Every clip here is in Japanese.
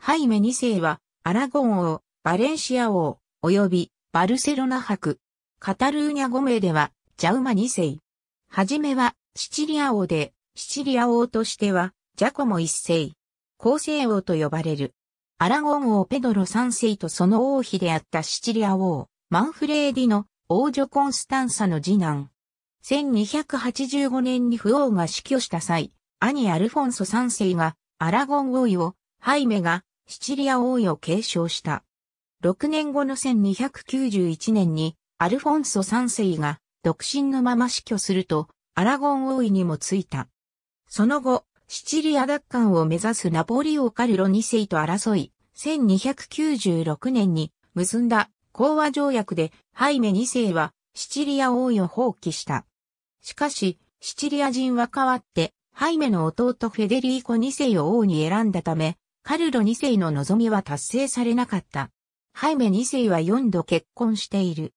ハイメ2世は、アラゴン王、バレンシア王、及び、バルセロナ博。カタルーニャ5名では、ジャウマ2世。はじめは、シチリア王で、シチリア王としては、ジャコモ1世。後世王と呼ばれる。アラゴン王ペドロ3世とその王妃であったシチリア王、マンフレーディの王女コンスタンサの次男。1285年に不王が死去した際、兄アルフォンソ3世がアラゴン王位をハイメがシチリア王位を継承した。6年後の1291年に、アルフォンソ3世が独身のまま死去すると、アラゴン王位にもついた。その後、シチリア奪還を目指すナポリオ・カルロ2世と争い、1296年に結んだ講和条約でハイメ2世はシチリア王位を放棄した。しかし、シチリア人は変わってハイメの弟フェデリーコ2世を王に選んだため、カルロ2世の望みは達成されなかった。ハイメ2世は4度結婚している。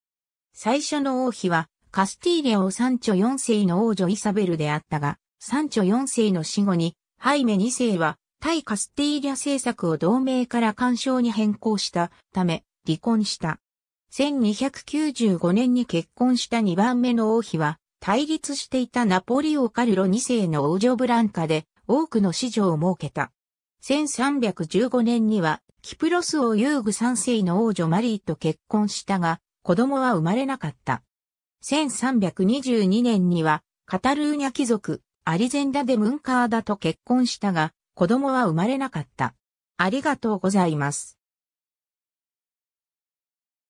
最初の王妃は、カスティーアをサンチョ4世の王女イサベルであったが、サンチョ4世の死後に、ハイメ2世は、対カスティーリア政策を同盟から干渉に変更したため、離婚した。1295年に結婚した2番目の王妃は、対立していたナポリオカルロ2世の王女ブランカで、多くの子女を設けた。1315年には、キプロス王遊具三世の王女マリーと結婚したが、子供は生まれなかった。1322年には、カタルーニャ貴族、アリゼンダ・デ・ムンカーダと結婚したが、子供は生まれなかった。ありがとうございます。